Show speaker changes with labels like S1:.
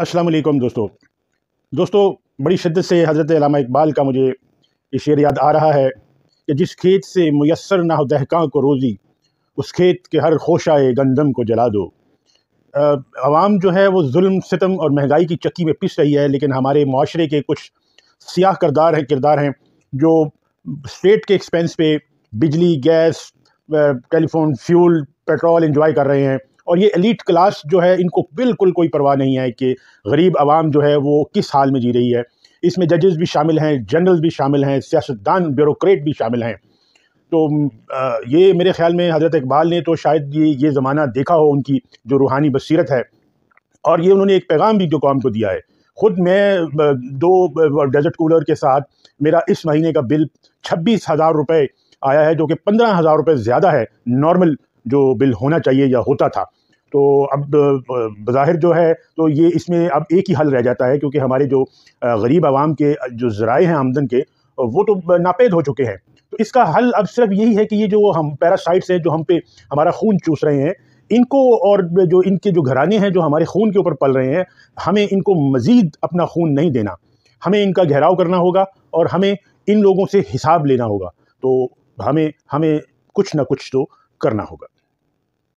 S1: असलम दोस्तों दोस्तों बड़ी शिद्दत से हज़रत इकबाल का मुझे ये शेर याद आ रहा है कि जिस खेत से मैसर ना हो दहका को रोज़ी उस खेत के हर खोशाए गंदम को जला दो आवाम जो है वो जुल्म सितम और महंगाई की चक्की में पिस रही है लेकिन हमारे माशरे के कुछ सियाह करदार हैं किरदार हैं जो स्टेट के एक्सपेंस पे बिजली gas telephone fuel petrol enjoy कर रहे हैं और ये एलिट क्लास जो है इनको बिल्कुल कोई परवाह नहीं है कि गरीब आवाम जो है वो किस हाल में जी रही है इसमें जजेस भी शामिल हैं जनरल भी शामिल हैं सियासतदान ब्यूरोट भी शामिल हैं तो ये मेरे ख्याल में हज़रत इकबाल ने तो शायद ये ये ज़माना देखा हो उनकी जो रूहानी बसरत है और ये उन्होंने एक पैगाम भी जो कौम को दिया है ख़ुद मैं दो डेजर्ट कूलर के साथ मेरा इस महीने का बिल छब्बीस हज़ार रुपये आया है जो कि पंद्रह हज़ार रुपये ज़्यादा है नॉर्मल जो बिल होना चाहिए या होता था तो अब बज़ाहिर जो है तो ये इसमें अब एक ही हल रह जाता है क्योंकि हमारे जो गरीब आवाम के जो ज़राए हैं आमदन के वो तो नापेद हो चुके हैं तो इसका हल अब सिर्फ यही है कि ये जो हम पैरासाइट्स हैं जो हम पे हमारा खून चूस रहे हैं इनको और जो इनके जो घराने हैं जो हमारे खून के ऊपर पल रहे हैं हमें इनको मज़ीद अपना खून नहीं देना हमें इनका घेराव करना होगा और हमें इन लोगों से हिसाब लेना होगा तो हमें हमें कुछ ना कुछ तो करना होगा